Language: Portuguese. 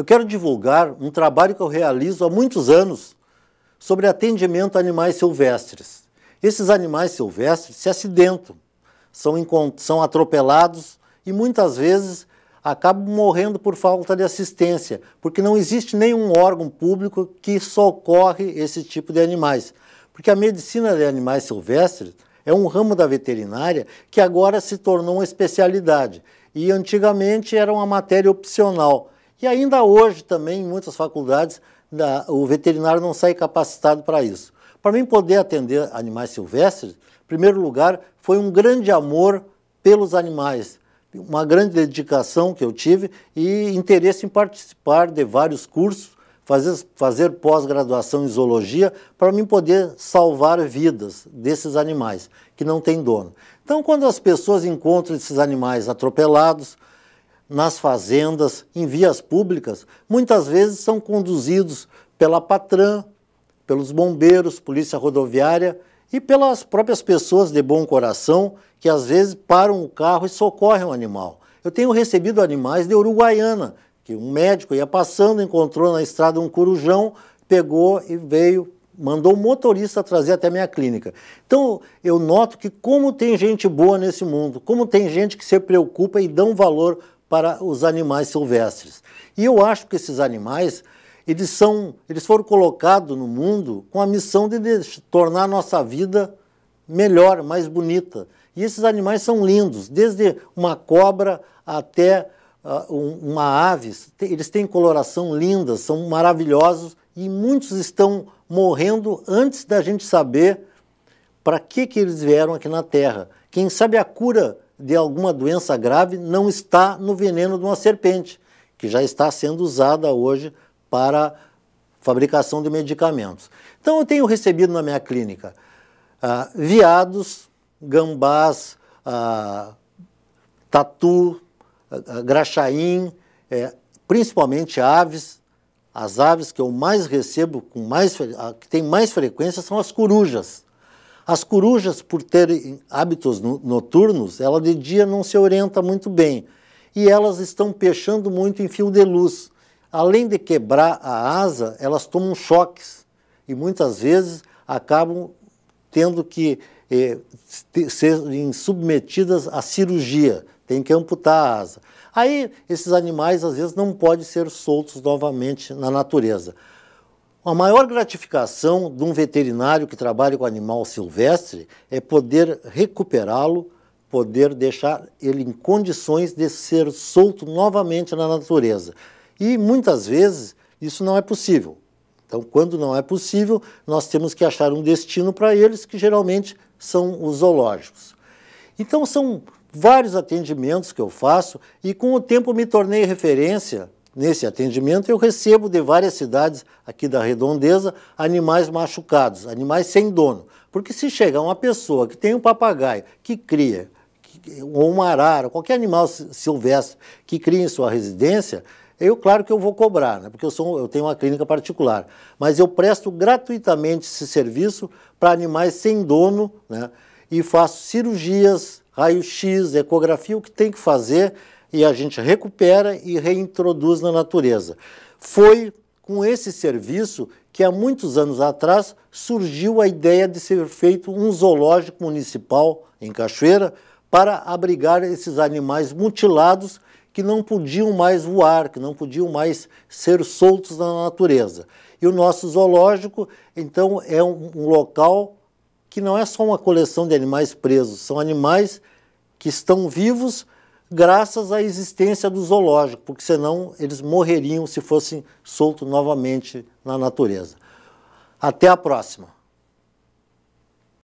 Eu quero divulgar um trabalho que eu realizo há muitos anos sobre atendimento a animais silvestres. Esses animais silvestres se acidentam, são, são atropelados e muitas vezes acabam morrendo por falta de assistência, porque não existe nenhum órgão público que socorre esse tipo de animais. Porque a medicina de animais silvestres é um ramo da veterinária que agora se tornou uma especialidade e antigamente era uma matéria opcional. E ainda hoje também, em muitas faculdades, da, o veterinário não sai capacitado para isso. Para mim poder atender animais silvestres, em primeiro lugar, foi um grande amor pelos animais, uma grande dedicação que eu tive e interesse em participar de vários cursos, fazer, fazer pós-graduação em zoologia, para mim poder salvar vidas desses animais que não têm dono. Então, quando as pessoas encontram esses animais atropelados, nas fazendas, em vias públicas, muitas vezes são conduzidos pela Patran, pelos bombeiros, polícia rodoviária e pelas próprias pessoas de bom coração que às vezes param o carro e socorrem o animal. Eu tenho recebido animais de Uruguaiana, que um médico ia passando, encontrou na estrada um corujão, pegou e veio, mandou o motorista trazer até a minha clínica. Então, eu noto que como tem gente boa nesse mundo, como tem gente que se preocupa e dá um valor para os animais silvestres. E eu acho que esses animais, eles, são, eles foram colocados no mundo com a missão de tornar a nossa vida melhor, mais bonita. E esses animais são lindos, desde uma cobra até uh, uma ave. Eles têm coloração linda, são maravilhosos e muitos estão morrendo antes da gente saber para que, que eles vieram aqui na Terra. Quem sabe a cura de alguma doença grave não está no veneno de uma serpente, que já está sendo usada hoje para fabricação de medicamentos. Então, eu tenho recebido na minha clínica ah, viados, gambás, ah, tatu, ah, ah graxaim, é, principalmente aves. As aves que eu mais recebo, com mais, que tem mais frequência, são as corujas. As corujas, por terem hábitos noturnos, ela de dia não se orienta muito bem e elas estão pechando muito em fio de luz. Além de quebrar a asa, elas tomam choques e muitas vezes acabam tendo que eh, serem submetidas à cirurgia, tem que amputar a asa. Aí esses animais às vezes não podem ser soltos novamente na natureza. A maior gratificação de um veterinário que trabalha com animal silvestre é poder recuperá-lo, poder deixar ele em condições de ser solto novamente na natureza. E muitas vezes isso não é possível. Então, quando não é possível, nós temos que achar um destino para eles, que geralmente são os zoológicos. Então, são vários atendimentos que eu faço e com o tempo me tornei referência Nesse atendimento, eu recebo de várias cidades aqui da redondeza animais machucados, animais sem dono. Porque se chegar uma pessoa que tem um papagaio, que cria, ou uma arara, qualquer animal silvestre que cria em sua residência, eu, claro que eu vou cobrar, né? porque eu, sou, eu tenho uma clínica particular. Mas eu presto gratuitamente esse serviço para animais sem dono né? e faço cirurgias, raio-x, ecografia, o que tem que fazer e a gente recupera e reintroduz na natureza. Foi com esse serviço que há muitos anos atrás surgiu a ideia de ser feito um zoológico municipal em Cachoeira para abrigar esses animais mutilados que não podiam mais voar, que não podiam mais ser soltos na natureza. E o nosso zoológico, então, é um, um local que não é só uma coleção de animais presos, são animais que estão vivos graças à existência do zoológico, porque senão eles morreriam se fossem soltos novamente na natureza. Até a próxima!